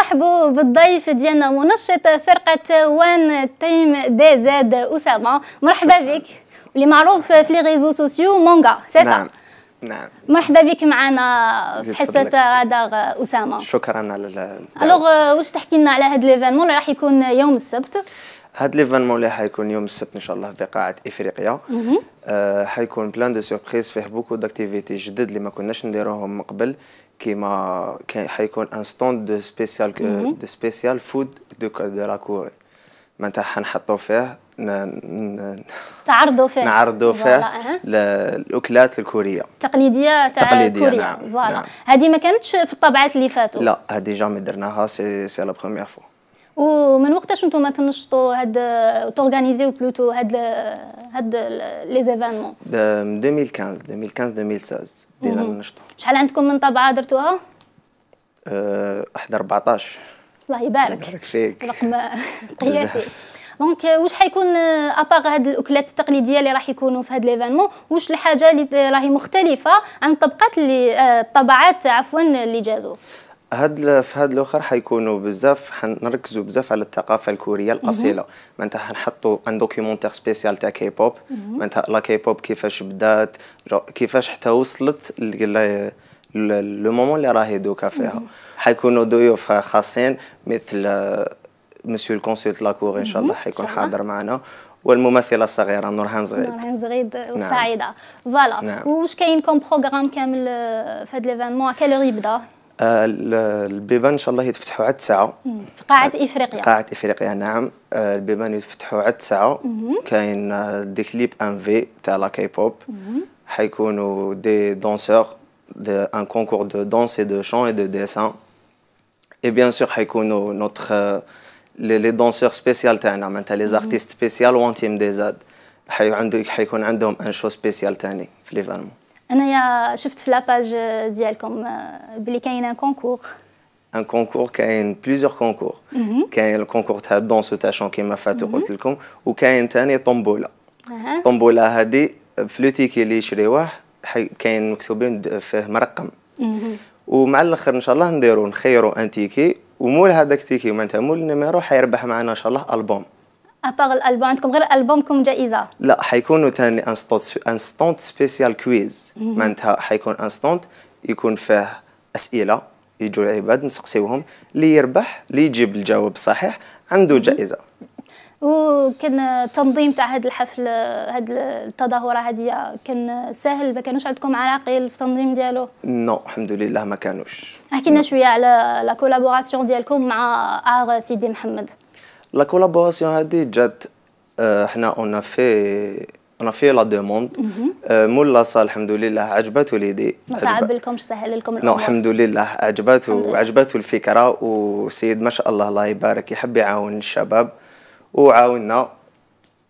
نرحبوا بالضيف ديالنا منشط فرقة وان تيم دي زاد أسامة مرحبا بك واللي معروف في لي ريزو سوسيو مونغا سي نعم نعم مرحبا بك معنا في حصة رادار أسامة شكرا على الدعوة ألوغ واش تحكي لنا على هذا ليفينمون اللي راح يكون يوم السبت هاد ليفينمون اللي حيكون يوم السبت ان شاء الله في قاعه افريقيا آه حيكون بلان دو سوربريز فيه بوكو داكتيفيتي جدد اللي ما كناش نديروهم من قبل كيما حيكون ان ستوند دو سبيسيال دو سبيسيال فود دو دو لا كوري معناتها حنحطو فيه تعرضوا فيه نعرضوا فيه الاكلات الكوريه التقليديه تاع التقليديه كوريا. نعم فوالا نعم. هذه ما كانتش في الطابعات اللي فاتوا لا هذه جامي درناها سي سي لا بروميير فوا ومن وقتاش نتوما تنشطوا هاد تورغانيزيو بلوتو هاد هاد لي زيفانمون من 2015 2015 2016 دينا ننشطوا شحال عندكم من طبعه درتوها أه، احد 14 الله يبارك يبارك فيك رقم قياسي دونك واش حيكون اباغ هاد الاكلات التقليديه اللي راح يكونوا في هاد ليفانمون واش الحاجه اللي راهي مختلفه عن الطبقات اللي آه، الطبعات عفوا اللي جازوا هاد في هاد الاخر حيكونوا بزاف حنركزوا بزاف على الثقافه الكوريه الاصيله معناتها حنحطوا ان دوكيومونتير سبيسيال تاع كي بوب معناتها لا كي بوب كيفاش بدات كيفاش حتى وصلت لو مومون اللي راهي دوكا فيها حيكونوا ضيوف خاصين مثل مسيو الكونسول لاكور ان شاء الله حيكون حاضر معنا والممثله الصغيره نورهان زغيد نورهان زغيد وسعيده نعم. فوالا نعم. واش كاين كوم بروغرام كامل آه، في هذا ليفينمون كالور يبدا آه، البيبان ان شاء الله يتفتحوا عاد الساعه في قاعه افريقيا قاعه افريقيا نعم آه، البيبان يتفتحوا عاد الساعه كاين آه، دي كليب ان في تاع لا كاي بوب حيكونوا دي دانسور دي ان كونكور دو دانس اي دو شون اي دو ديسان اي بيان سور حيكونوا نوتر لي دانسور سبيسيال تاعنا معناتها لي زارتيست سبيسيال وان تيم دي زاد حيكون عندهم ان شو سبيسيال تاني في ليفالمون انايا شفت في لاباج ديالكم آه، بلي كاين ان كونكور ان كونكور كاين بليزيور كونكور mhm. كاين الكونكور تاع الدونس تاع شون كيما فاتو قلت لكم وكاين ثاني طنبوله الطنبوله هذه في لو تيكي اللي يشريوه كاين مكتوبين فيه مرقم mhm. ومع الاخر ان شاء الله نديرو نخيرو ان تيكي ومول هذاك تيكي معناتها مول النيميرو حيربح معنا ان شاء الله البوم ابار الالبوم عندكم غير البومكم جائزه لا حيكونوا تاني انستونت انستونت سبيسيال كويز معناتها حيكون انستونت يكون فيه اسئله يجوا العباد نسقسيوهم اللي يربح اللي يجيب الجواب الصحيح عنده جائزه وكان التنظيم تاع هذا الحفل هاد التظاهره هادية كان سهل ما كانوش عندكم عراقيل في التنظيم ديالو نو no, الحمد لله ما كانوش احكي لنا شويه على لا كولابوراسيون ديالكم مع اغ سيدي محمد La collaboration هذه جات حنا اون في انا في لا دوموند مولا صال الحمد لله عجبته ليدي ما صعب لكمش سهل لكم الامور الحمد لله عجبته عجبته الفكره وسيد ما شاء الله الله يبارك يحب يعاون الشباب وعاونا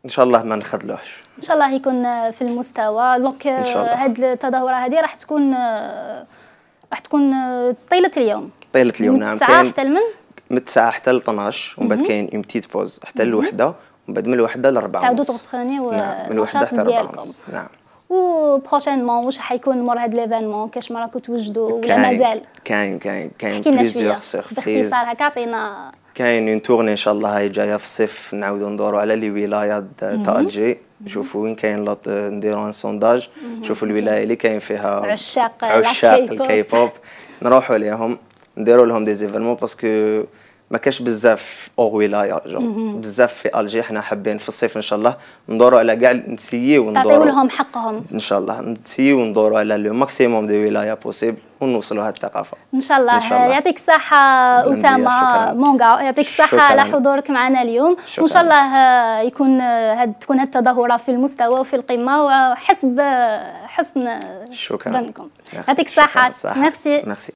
ان شاء الله ما نخذلوش ان شاء الله يكون في المستوى دونك هاد التظاهره هذه راح تكون راح تكون طيله اليوم طيله اليوم نعم كاين حتى من الساعه حتى ل 12 ومن بعد كاين اون بتيت بوز حتى الوحده ومن بعد من الوحده ل 4 تعاودوا تغبخونيو نعم، من الوحده حتى 4 نعم و بروشينمون واش حيكون مور هاد ليفينمون كاش مره توجدوا ولا مازال كاين كاين كاين بليزيوغ سيربريز باختصار هكا عطينا كاين اون تورني ان شاء الله هاي جايه في الصيف نعاودوا ندوروا على لي ولايات تاع الجي نشوفوا وين كاين نديروا ان سونداج نشوفوا الولايه اللي كاين فيها عشاق عشاق الكيبوب نروحوا ليهم نديروا لهم دي زيفينمون باسكو ما كاش بزاف او ولايه بزاف في الجي حنا حابين في الصيف ان شاء الله ندوروا على كاع نسيي وندوروا تعطيو لهم حقهم ان شاء الله نسيي وندوروا على لو ماكسيموم دي ولايه بوسيبل ونوصلوا هذه الثقافه ان شاء الله, إن شاء الله. يعطيك الصحه اسامه مونغا يعطيك الصحه على حضورك معنا اليوم شكرا. وان شاء الله آه، يكون آه، هاد تكون هاد التظاهره في المستوى وفي القمه وحسب آه، حسن شكرا يعطيك الصحه ميرسي ميرسي